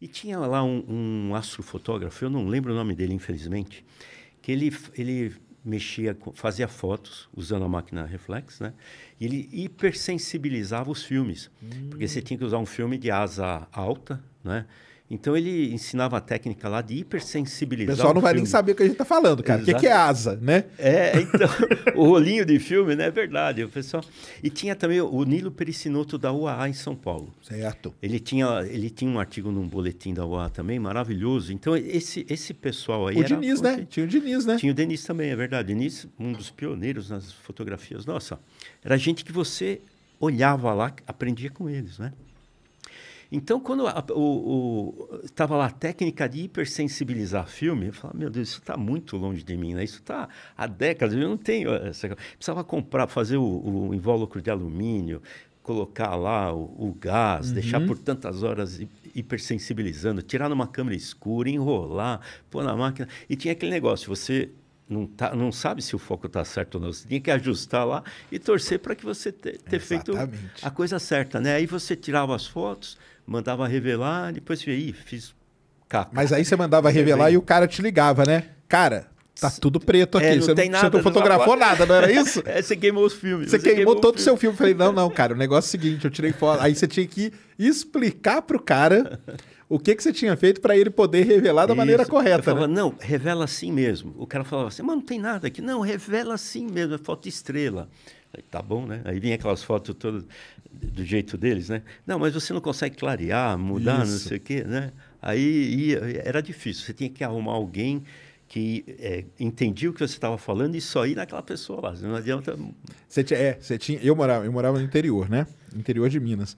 E tinha lá um, um astrofotógrafo, eu não lembro o nome dele, infelizmente, que ele, ele mexia, fazia fotos usando a máquina reflex, né? E ele hipersensibilizava os filmes, hum. porque você hum. tinha que usar um filme de asa alta, né? Então ele ensinava a técnica lá de hipersensibilizar. O pessoal não vai filme. nem saber o que a gente está falando, cara. O que é, é asa, né? É, então, o rolinho de filme, né? É verdade. O pessoal... E tinha também o Nilo Pericinoto da UAA em São Paulo. Certo. Ele tinha, ele tinha um artigo num boletim da UAA também, maravilhoso. Então, esse, esse pessoal aí. O era, Diniz, né? Tinha o Diniz, né? Tinha o Denis também, é verdade. Denis um dos pioneiros nas fotografias. Nossa, era gente que você olhava lá, aprendia com eles, né? Então, quando estava lá a técnica de hipersensibilizar filme, eu falava, meu Deus, isso está muito longe de mim, né? Isso está há décadas, eu não tenho eh, essa... Precisava comprar, fazer o, o invólucro de alumínio, colocar lá o, o gás, uhum. deixar por tantas horas hipersensibilizando, tirar numa câmera escura, enrolar, pôr na máquina. E tinha aquele negócio, você não, tá, não sabe se o foco está certo ou não. Você tinha que ajustar lá e torcer para que você te, ter feito a coisa certa, né? Aí você tirava as fotos, mandava revelar, depois aí, fiz capa. Mas aí você mandava revelar e o cara te ligava, né? Cara, Tá tudo preto é, aqui. É, não você, não, nada, você, não, fotografou nada, não era isso? É, você queimou os filmes. Você, você queimou, queimou, todo o seu filme. Falei, não, não, cara, o negócio é o seguinte, eu tirei foto. Aí você tinha que explicar pro cara o que, que você tinha feito para ele poder revelar da isso. maneira correta. Eu falava, né? não, revela assim mesmo. O cara falava assim, mas não tem nada aqui. Não, revela assim mesmo, é foto estrela tá bom, né? Aí vinha aquelas fotos todas do jeito deles, né? Não, mas você não consegue clarear, mudar, Isso. não sei o quê, né? Aí ia, era difícil, você tinha que arrumar alguém que é, entendia o que você estava falando e só ir naquela pessoa lá, não adianta... Você tinha, é, você tinha, eu, morava, eu morava no interior, né? Interior de Minas.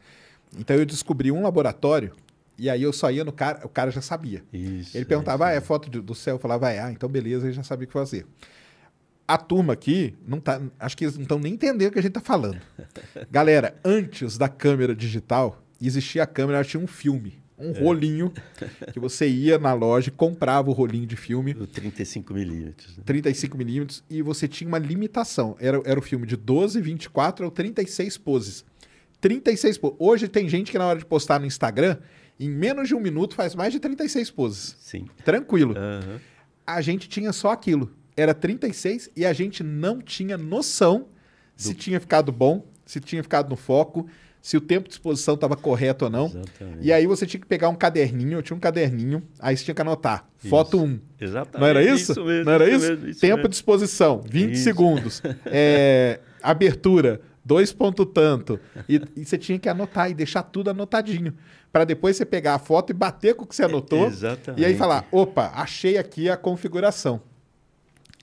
Então eu descobri um laboratório e aí eu só ia no cara, o cara já sabia. Isso, ele perguntava, é, ah, é foto do, do céu? Eu falava, é. ah, então beleza, ele já sabia o que fazer a turma aqui não tá, acho que eles não estão nem entendendo o que a gente está falando. Galera, antes da câmera digital, existia a câmera, tinha um filme, um é. rolinho que você ia na loja, comprava o rolinho de filme. O 35 milímetros. Né? 35 milímetros e você tinha uma limitação. Era, era o filme de 12, 24 ou 36 poses. 36 poses. Hoje tem gente que na hora de postar no Instagram, em menos de um minuto faz mais de 36 poses. Sim. Tranquilo. Uhum. A gente tinha só aquilo era 36 e a gente não tinha noção Do... se tinha ficado bom, se tinha ficado no foco, se o tempo de exposição estava correto ou não. Exatamente. E aí você tinha que pegar um caderninho, eu tinha um caderninho, aí você tinha que anotar. Isso. Foto 1. Exatamente. Não era isso? isso mesmo, não era isso? isso? Mesmo, tempo mesmo. de exposição, 20 segundos. É, abertura, dois ponto tanto. E, e, você tinha que anotar e deixar tudo anotadinho. Para depois você pegar a foto e bater com o que você anotou. É, e aí falar: opa, achei aqui a configuração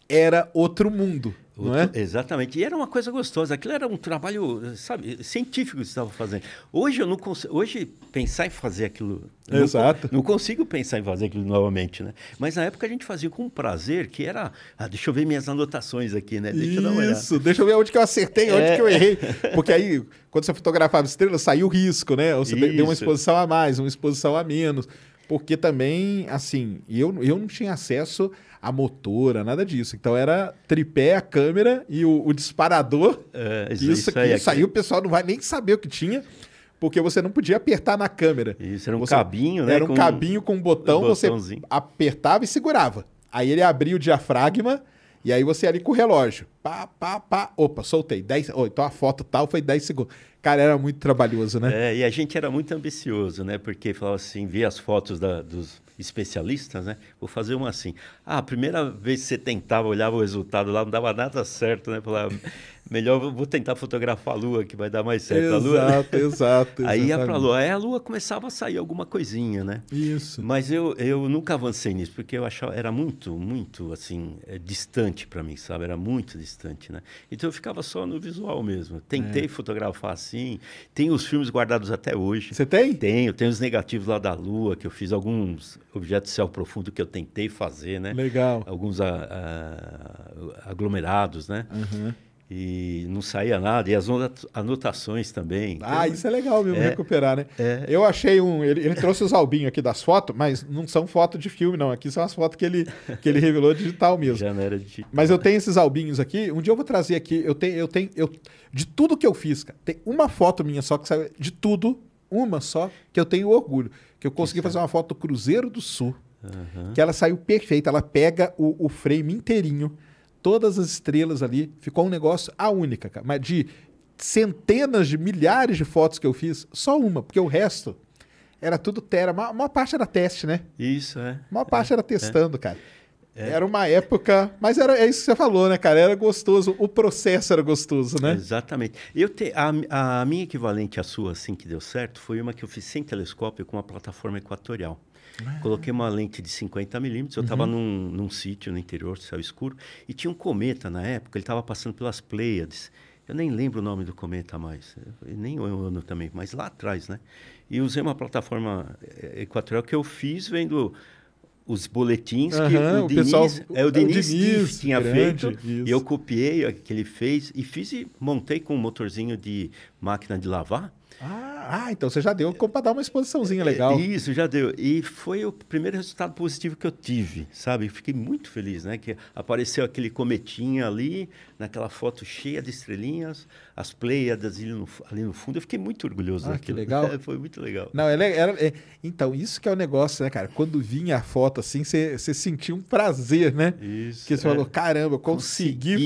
era outro mundo. É? Outro, é? Exatamente. E era uma coisa gostosa. Aquilo era um trabalho, sabe, científico que estava fazendo. Hoje eu não consigo. Hoje pensar em fazer aquilo. Exato. Não, não, consigo pensar em fazer aquilo novamente, né? Mas na época a gente fazia com prazer, que era. Ah, deixa eu ver minhas anotações aqui, né? Deixa Isso, eu Isso, deixa eu ver onde que eu acertei, onde é. que eu é. errei. Porque aí, quando você fotografava estrela, saiu o risco, né? Ou você Isso. deu uma exposição a mais, uma exposição a menos. Porque também, assim, eu, eu não tinha acesso a motora, nada disso. Então era tripé, a câmera e o, o disparador. É, isso, isso, aqui, aí, isso aí o pessoal não vai nem saber o que tinha porque você não podia apertar na câmera. Isso era um você, cabinho, né? Era um com cabinho com um botão, um você apertava e segurava. Aí ele abria o diafragma e aí você ali com o relógio. Pá, pá, pá. Opa, soltei. dez oh, então a foto tal foi 10 segundos. Cara, era muito trabalhoso, né? É, e a gente era muito ambicioso, né? Porque falava assim, via as fotos da, dos especialistas, né? Vou fazer uma assim. Ah, a primeira vez que você tentava, olhava o resultado lá, não dava nada certo, né? Falava, melhor vou tentar fotografar a lua, que vai dar mais certo. Exato, a lua, né? exato. Aí ia pra lua. Aí a lua começava a sair alguma coisinha, né? Isso. Mas eu, eu nunca avancei nisso, porque eu achava, era muito, muito, assim, é, distante para mim, sabe? Era muito distante, né? Então eu ficava só no visual mesmo. Tentei é. fotografar assim, tenho os filmes guardados até hoje. Você tem? Tenho, tenho os negativos lá da lua, que eu fiz alguns objetos de céu profundo que eu tentei fazer, né? Legal. Alguns a, ah, a, ah, aglomerados, né? Uhum e não saía nada, e as anotações também. Ah, isso é legal mesmo, é, recuperar, né? É. Eu achei um. Ele, ele trouxe os albinhos aqui das fotos, mas não são fotos de filme, não. Aqui são as fotos que ele, que ele revelou digital mesmo. Já não era digital. Mas eu tenho esses albinhos aqui. Um dia eu vou trazer aqui. Eu tenho, eu tenho. Eu, de tudo que eu fiz, cara, tem uma foto minha só que saiu. De tudo, uma só, que eu tenho orgulho. Que eu consegui isso. fazer é? uma foto do Cruzeiro do Sul. Uhum. Que ela saiu perfeita, ela pega o, o frame inteirinho todas as estrelas ali. Ficou um negócio a única, cara. Mas de centenas de milhares de fotos que eu fiz, só uma, porque o resto era tudo tera. A maior parte era teste, né? Isso, é. A maior parte é, era testando, é. cara. É. Era uma época, mas era é isso que você falou, né, cara? Era gostoso, o processo era gostoso, né? Exatamente. Eu te, a, a minha equivalente à sua, assim que deu certo, foi uma que eu fiz sem telescópio com uma plataforma equatorial. Né? Coloquei uma lente de 50 milímetros. Eu estava uhum. num, num sítio no interior, céu escuro, e tinha um cometa na época. Ele estava passando pelas Pleiades. Eu nem lembro o nome do cometa mais, nem o ano também, mas lá atrás, né? E usei uma plataforma eh, equatorial que eu fiz vendo os boletins uhum, que o, o pessoal, é, o, é o Diniz, tinha grande, feito. Isso. E eu copiei o que ele fez e fiz e montei com um motorzinho de máquina de lavar. Ah, ah, então você já deu para dar uma exposiçãozinha é, legal. Isso, já deu. E foi o primeiro resultado positivo que eu tive, sabe? Fiquei muito feliz, né? Que apareceu aquele cometinho ali, naquela foto cheia de estrelinhas, as pleiades ali no, ali no fundo. Eu fiquei muito orgulhoso ah, daquilo. Que legal. foi muito legal. Não, é, é, então, isso que é o negócio, né, cara? Quando vinha a foto assim, você sentia um prazer, né? Isso. Que você é. falou, caramba, consegui,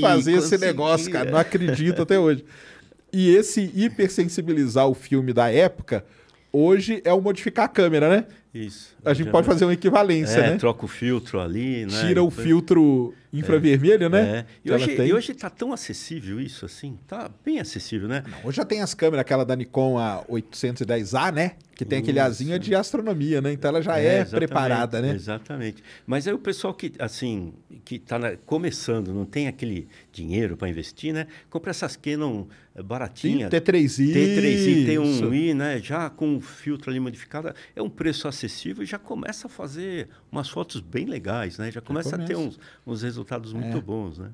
consegui fazer consegui, esse negócio, cara. Não acredito até hoje. E esse hipersensibilizar o filme da época, hoje é o modificar a câmera, né? Isso. A gente pode fazer uma equivalência, é, né? Troca o filtro ali, né? Tira o filtro é. infravermelho, é. né? É. E então hoje, está e hoje tá tão acessível isso, assim. Tá bem acessível, né? Não, hoje já tem as câmeras, aquela da Nikon a 810A, né? Que tem aquele asinho de astronomia, né? Então ela já é, é preparada, né? Exatamente. Mas aí o pessoal que, assim, que está começando, não tem aquele dinheiro para investir, né? Compra essas Canon é, baratinhas. T3i. T3i, T1i, né? Já com filtro ali modificado. É um preço acessível e já começa a fazer umas fotos bem legais, né? Já começa, já começa. a ter uns, uns resultados resultados muito é. bons, né?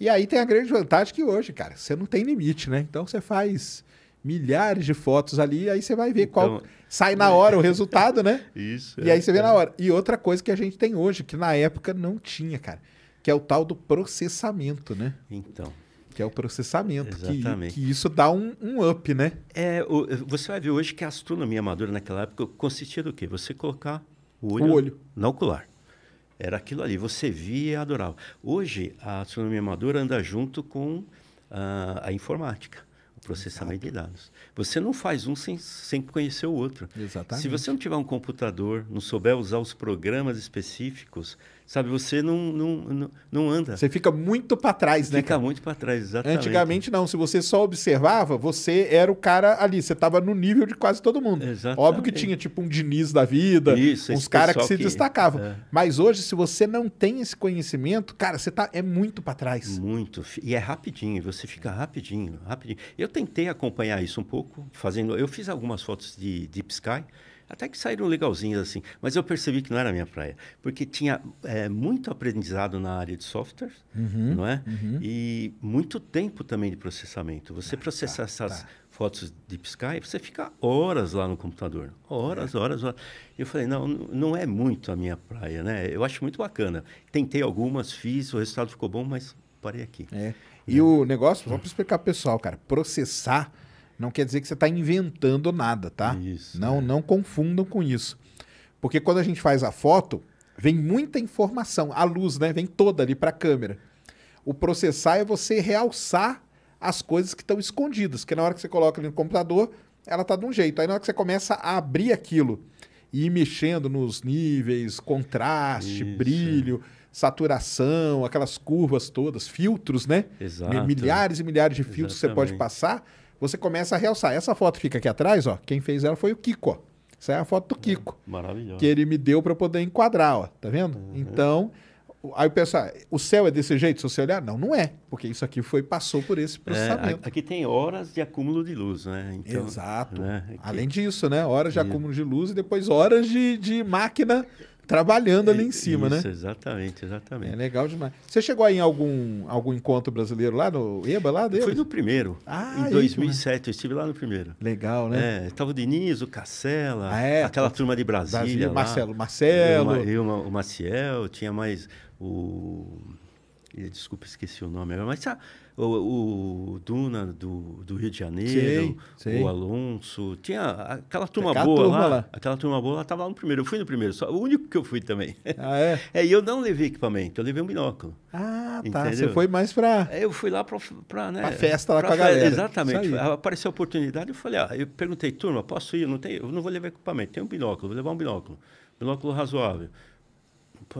E aí tem a grande vantagem que hoje, cara, você não tem limite, né? Então você faz milhares de fotos ali, aí você vai ver então, qual sai na hora o resultado, né? Isso. E é, aí você vê é. na hora. E outra coisa que a gente tem hoje, que na época não tinha, cara, que é o tal do processamento, né? Então. Que é o processamento, Exatamente. que, que isso dá um, um up, né? É, o, você vai ver hoje que a astronomia amadora naquela época consistia do quê? Você colocar o olho, o olho. no ocular. Era aquilo ali, você via e adorava. Hoje, a astronomia amadora anda junto com a, ah, a informática, o processamento Exato. de dados. Você não faz um sem, sem conhecer o outro. Exatamente. Se você não tiver um computador, não souber usar os programas específicos, sabe? Você não, não, não, não anda. Você fica muito para trás, né? Fica muito para trás, exatamente. Antigamente não, se você só observava, você era o cara ali, você estava no nível de quase todo mundo. Exatamente. Óbvio que tinha tipo um Diniz da vida, Isso, uns caras que se que... destacavam. É. Mas hoje, se você não tem esse conhecimento, cara, você tá é muito para trás. Muito. E é rapidinho, você fica rapidinho, rapidinho. Eu tentei acompanhar isso um pouco, fazendo, eu fiz algumas fotos de deep sky, até que saíram legalzinhas assim, mas eu percebi que não era a minha praia, porque tinha é, muito aprendizado na área de software, uhum, não é? Uhum. E muito tempo também de processamento. Você ah, processar tá, essas tá. fotos de Skype, você fica horas lá no computador, horas, é. horas, horas. Eu falei, não, não é muito a minha praia, né? Eu acho muito bacana. Tentei algumas, fiz, o resultado ficou bom, mas parei aqui. É. E é. o negócio, vamos para explicar pessoal, cara, processar não quer dizer que você está inventando nada, tá? Isso, não, é. não confundam com isso. Porque quando a gente faz a foto, vem muita informação. A luz, né? Vem toda ali para a câmera. O processar é você realçar as coisas que estão escondidas. Porque na hora que você coloca ali no computador, ela tá de um jeito. Aí na hora que você começa a abrir aquilo e ir mexendo nos níveis, contraste, Isso. É. brilho, saturação, aquelas curvas todas, filtros, né? Exato. Milhares e milhares de filtros Exatamente. que você pode passar você começa a realçar. Essa foto fica aqui atrás, ó. Quem fez ela foi o Kiko, ó. Essa é a foto do é, Kiko. Maravilhoso. Que ele me deu para poder enquadrar, ó. Tá vendo? Uhum. Então, aí pensa, ah, o céu é desse jeito, se você olhar? Não, não é. Porque isso aqui foi passou por esse é, processamento. É, aqui tem horas de acúmulo de luz, né? Então, Exato. Né? Aqui... Além disso, né? Horas de acúmulo de luz e depois horas de, de máquina trabalhando ali é em cima, né? Isso, né? Exatamente, exatamente. É legal demais. Você chegou aí em algum, algum encontro brasileiro lá no EBA, lá dentro? Foi no primeiro. Ah, em 2007, isso, né? eu estive lá no primeiro. Legal, né? É, tava o Diniz, o Cassela, ah, é, aquela turma de Brasília. Brasília Marcelo, Marcelo. o Maciel, tinha mais o. Desculpa, esqueci o nome agora, mas sabe o, o Duna do, do Rio de Janeiro, sim, sim. o Alonso. Tinha aquela turma boa turma lá, lá, Aquela turma boa lá estava lá no primeiro. Eu fui no primeiro, só, o único que eu fui também. Ah, é? é e eu não levei equipamento, eu levei um binóculo. Ah, tá. Entendeu? Você foi mais para. É, eu fui lá para. Né, festa lá pra com a festa, galera. Exatamente. Apareceu a oportunidade, eu falei, ah, eu perguntei, turma, posso ir? Não tem, eu não vou levar equipamento, tem um binóculo, vou levar um binóculo. Binóculo razoável.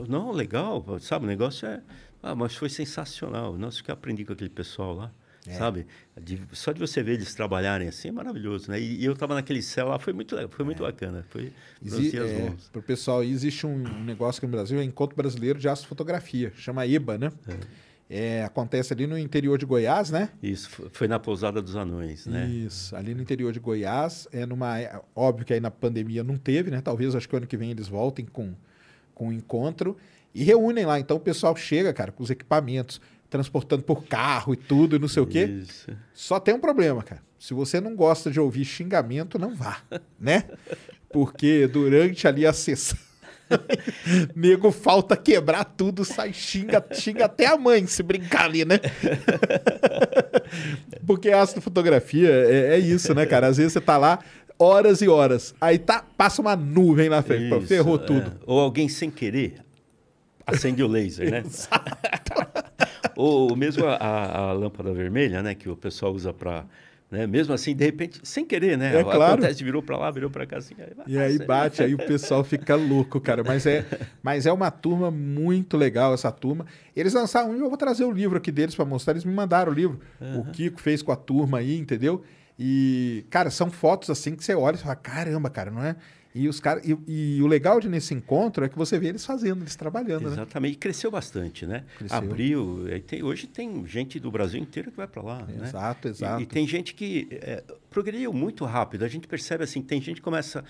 Não, legal, sabe? O negócio é. Ah, mas foi sensacional. Nossa, o que eu aprendi com aquele pessoal lá. É. Sabe? De, só de você ver eles trabalharem assim é maravilhoso, né? E, e eu estava naquele céu lá, foi muito, foi muito é. bacana. Foi Exi, é, pessoal, existe um, negócio aqui no Brasil, é Encontro Brasileiro de Astrofotografia, chama IBA, né? É. é, acontece ali no interior de Goiás, né? Isso, foi na Pousada dos Anões, né? Isso, ali no interior de Goiás, é numa. É, óbvio que aí na pandemia não teve, né? Talvez acho que ano que vem eles voltem com, com um encontro. E reúnem lá. Então o pessoal chega, cara, com os equipamentos, transportando por carro e tudo, e não sei o quê. Isso. Só tem um problema, cara. Se você não gosta de ouvir xingamento, não vá, né? Porque durante ali a sessão. Nego falta quebrar tudo, sai xinga, xinga até a mãe se brincar ali, né? Porque a astrofotografia é, é isso, né, cara? Às vezes você tá lá horas e horas, aí tá, passa uma nuvem na frente, isso, ferrou é. tudo. Ou alguém sem querer acende o laser, né? ou mesmo a, a, a, lâmpada vermelha, né, que o pessoal usa para né? Mesmo assim, de repente, sem querer, né? É claro. Acontece, virou para lá, virou para cá, assim. Aí, e aí né? bate, aí o pessoal fica louco, cara. Mas é, mas é uma turma muito legal, essa turma. Eles lançaram, eu vou trazer o livro aqui deles para mostrar, eles me mandaram o livro. Uhum. O Kiko fez com a turma aí, entendeu? E, cara, são fotos assim que você olha e fala, caramba, cara, não é? E, os cara, e, e, o legal de nesse encontro é que você vê eles fazendo, eles trabalhando. Né? Exatamente. Né? E cresceu bastante, né? Cresceu. Abriu. Tem, hoje tem gente do Brasil inteiro que vai para lá. Exato, né? exato. E, e, tem gente que é, progrediu muito rápido. A gente percebe assim, tem gente que começa.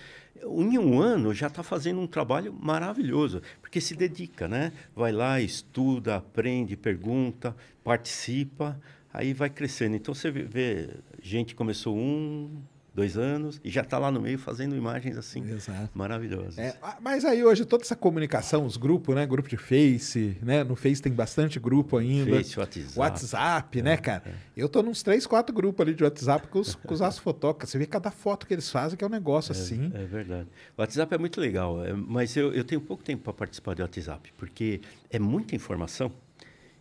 Em um ano já está fazendo um trabalho maravilhoso, porque se dedica, né? Vai lá, estuda, aprende, pergunta, participa aí vai crescendo. Então você vê gente começou um, dois anos e já está lá no meio fazendo imagens assim Exato. maravilhosas. É, mas aí hoje toda essa comunicação, os grupos, né? Grupo de Face, né? No Face tem bastante grupo ainda. Face, WhatsApp. WhatsApp, é, né, cara? É. Eu tô nos três, quatro grupos ali de WhatsApp com os, com os asfotocas. Você vê cada foto que eles fazem que é um negócio é, assim. É verdade. O WhatsApp é muito legal, é, mas eu, eu tenho pouco tempo para participar do WhatsApp, porque é muita informação.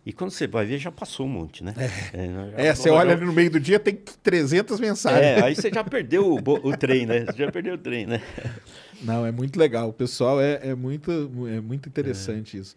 E quando você vai ver, já passou um monte, né? É, é, é você olha ali no meio do dia, tem 300 mensagens. É, aí você já perdeu o, o trem, né? Você já perdeu o trem, né? Não, é muito legal. O pessoal é, é, muito, é muito interessante isso.